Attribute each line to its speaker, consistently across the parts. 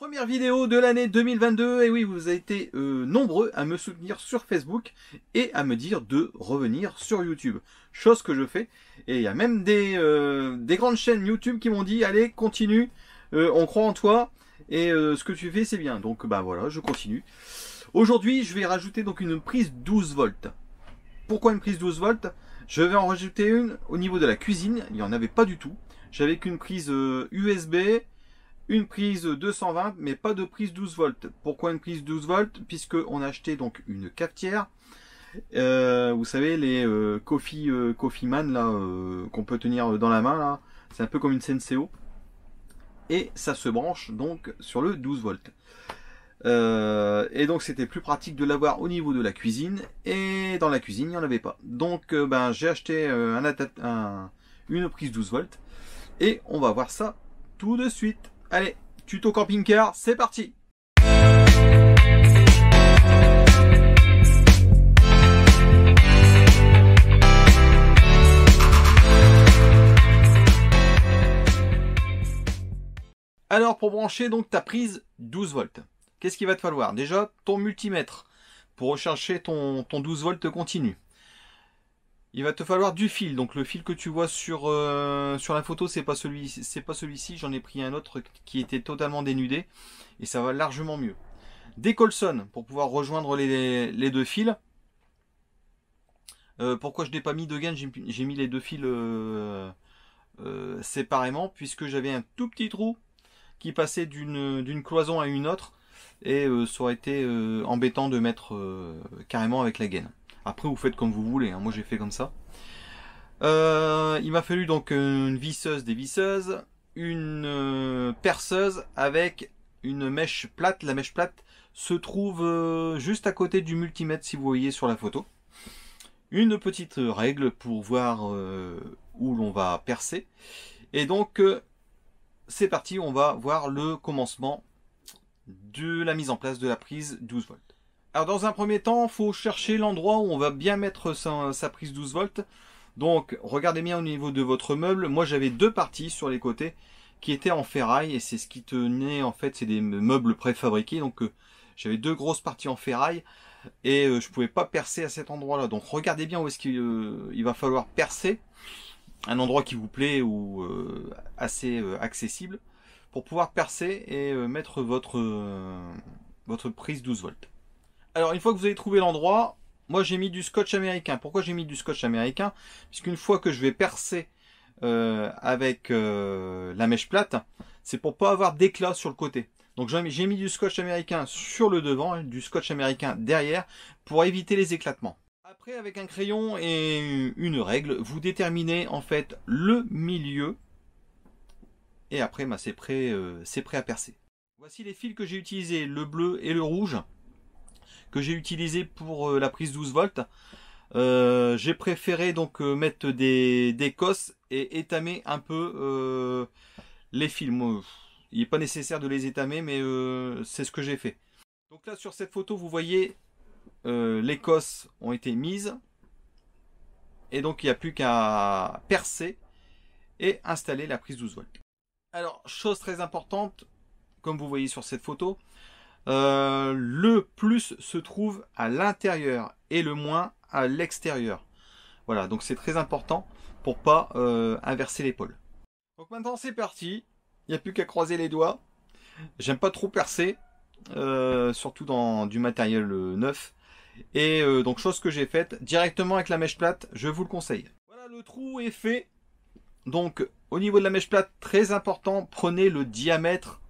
Speaker 1: Première vidéo de l'année 2022, et oui, vous avez été euh, nombreux à me soutenir sur Facebook et à me dire de revenir sur YouTube. Chose que je fais, et il y a même des, euh, des grandes chaînes YouTube qui m'ont dit, allez, continue, euh, on croit en toi, et ce que tu fais, c'est bien. Donc, bah voilà, je continue. Aujourd'hui, je vais rajouter donc une prise 12 volts. Pourquoi une prise 12 volts Je vais en rajouter une au niveau de la cuisine, il n'y en avait pas du tout. J'avais qu'une prise USB, une prise 220 mais pas de prise 12 volts. Pourquoi une prise 12 volts Puisque on a acheté donc une cafetière. Euh, vous savez les euh, euh, coffee, man là qu'on peut tenir dans la main là, c'est un peu comme une Senseo. Et ça se branche donc sur le 12 volts. et donc c'était plus pratique de l'avoir au niveau de la cuisine et dans la cuisine il n'y en avait pas. Donc ben j'ai acheté un, un, une prise 12 volts et on va voir ça tout de suite. Allez, tuto camping-car, c'est parti Alors pour brancher donc ta prise 12 volts, qu'est-ce qu'il va te falloir Déjà ton multimètre pour rechercher ton, ton 12 volts continu. Il va te falloir du fil. Donc le fil que tu vois sur, euh, sur la photo, c'est pas celui c'est pas celui-ci. J'en ai pris un autre qui était totalement dénudé et ça va largement mieux. Des Colson pour pouvoir rejoindre les, deux fils. Euh, pourquoi je n'ai pas mis de gain J'ai mis les deux fils euh, séparément puisque j'avais un tout petit trou qui passait d'une cloison à une autre et ça aurait été embêtant de mettre carrément avec la gaine. Après, vous faites comme vous voulez. Hein. Moi, j'ai fait comme ça. Euh, il m'a fallu donc une visseuse, des visseuses, une euh, perceuse avec une mèche plate. La mèche plate se trouve euh, juste à côté du multimètre si vous voyez sur la photo. Une petite règle pour voir où l'on va percer. Et donc, c'est parti, on va voir le commencement de la mise en place de la prise 12 volts. Alors dans un premier temps, faut chercher l'endroit où on va bien mettre sa, prise 12 volts. Donc regardez bien au niveau de votre meuble. Moi j'avais deux parties sur les côtés qui étaient en ferraille et c'est ce qui tenait en fait, c'est des meubles préfabriqués. Donc euh, j'avais deux grosses parties en ferraille et je euh, je pouvais pas percer à cet endroit là. Donc regardez bien où est-ce qu'il euh, il va falloir percer. Un endroit qui vous plaît ou assez accessible pour pouvoir percer et mettre votre, votre prise 12 volts. Alors, une fois que vous avez trouvé l'endroit, moi j'ai mis du scotch américain. Pourquoi j'ai mis du scotch américain Puisqu'une fois que je vais percer euh, avec euh, la mèche plate, c'est pour pas avoir d'éclat sur le côté. Donc j'ai mis du scotch américain sur le devant hein, du scotch américain derrière pour éviter les éclatements. Après, avec un crayon et une règle, vous déterminez en fait le milieu. Et après, bah, c'est prêt, euh, c'est prêt à percer. Voici les fils que j'ai utilisés, le bleu et le rouge que j'ai utilisé pour euh, la prise 12 volts. Euh, j'ai préféré donc euh, mettre des, des cosses et étamer un peu les films. Il n'est pas nécessaire de les étamer, mais c'est ce que j'ai fait. Donc là, sur cette photo, vous voyez, les cosses ont été mises. Et donc, il n'y a plus qu'à percer et installer la prise 12 volts. Alors, chose très importante, comme vous voyez sur cette photo, euh, le plus se trouve à l'intérieur et le moins à l'extérieur. Voilà, donc c'est très important pour pas euh, inverser l'épaule. Donc maintenant c'est parti, il n'y a plus qu'à croiser les doigts. J'aime pas trop percer, euh, surtout dans du matériel neuf. Et donc chose que j'ai faite directement avec la mèche plate, je vous le conseille. Voilà, le trou est fait. Donc au niveau de la mèche plate, très important, prenez le diamètre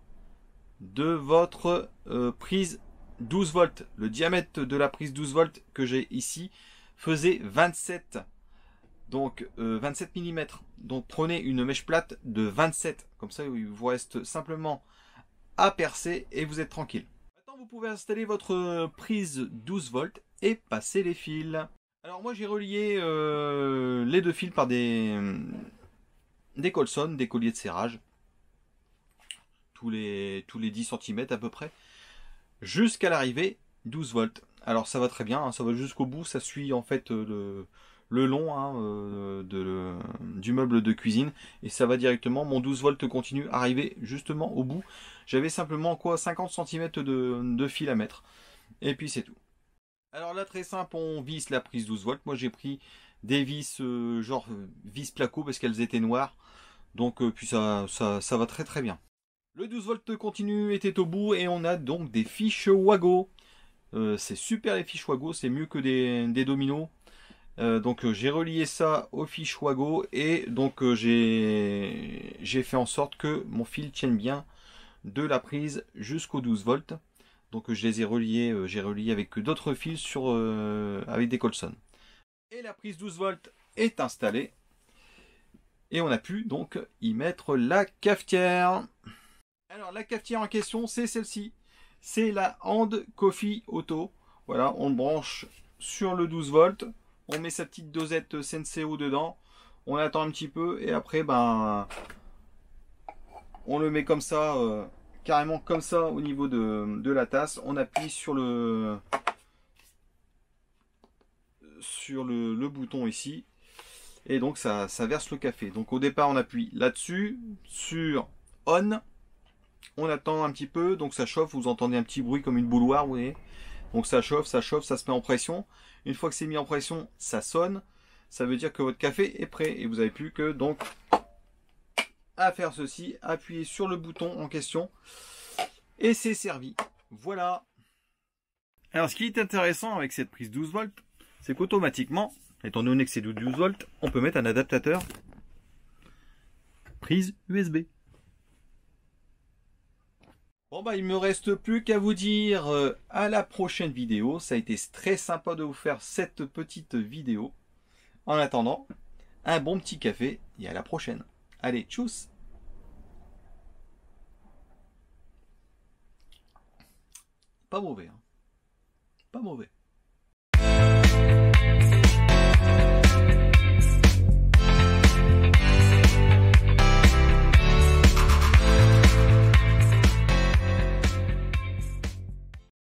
Speaker 1: de votre euh, prise 12 volts. Le diamètre de la prise 12 volts que j'ai ici faisait 27 donc 27 euh, mm. Donc prenez une mèche plate de 27. Comme ça, il vous reste simplement à percer et vous êtes tranquille. Maintenant, vous pouvez installer votre euh, prise 12 volts et passer les fils. Alors moi, j'ai relié les deux fils par des, des colsons, des colliers de serrage tous les, tous les 10 cm à peu près, jusqu'à l'arrivée 12 volts. Alors ça va très bien, hein, ça va jusqu'au bout, ça suit en fait euh, le, le long hein, euh, de, du meuble de cuisine et ça va directement. Mon 12 volts continue, arriver justement au bout. J'avais simplement quoi 50 cm de, de, fil à mettre et puis c'est tout. Alors là très simple, on visse la prise 12 volts. Moi j'ai pris des vis euh, genre vis placo parce qu'elles étaient noires. Donc puis ça, ça, ça va très très bien. Le 12 v continu était au bout et on a donc des fiches Wago. Euh, c'est super les fiches Wago, c'est mieux que des, dominos. Euh, donc euh, j'ai relié ça aux fiches Wago et donc j'ai fait en sorte que mon fil tienne bien de la prise jusqu'au 12 v Donc je les ai reliés, j'ai relié avec d'autres fils sur, avec des Colson. Et la prise 12 v est installée. Et on a pu donc y mettre la cafetière. Alors la cafetière en question, c'est celle-ci. C'est la Hand Coffee Auto. Voilà, on le branche sur le 12 volts. On met sa petite dosette Senseo dedans. On attend un petit peu et après, ben, on le met comme ça, euh, carrément comme ça au niveau de, la tasse. On appuie sur le sur le, le bouton ici et donc ça, ça verse le café. Donc au départ, on appuie là-dessus sur on on attend un petit peu, donc ça chauffe, vous entendez un petit bruit comme une bouloir, vous voyez. Donc ça chauffe, ça chauffe, ça se met en pression. Une fois que c'est mis en pression, ça sonne. Ça veut dire que votre café est prêt et vous n'avez plus que donc à faire ceci, appuyer sur le bouton en question et c'est servi. Voilà. Alors ce qui est intéressant avec cette prise 12 volts, c'est qu'automatiquement, étant donné que c'est 12 volts, on peut mettre un adaptateur prise USB. Bon bah il me reste plus qu'à vous dire euh, à la prochaine vidéo. Ça a été très sympa de vous faire cette petite vidéo. En attendant, un bon petit café et à la prochaine. Allez, tchuss Pas mauvais, hein Pas mauvais.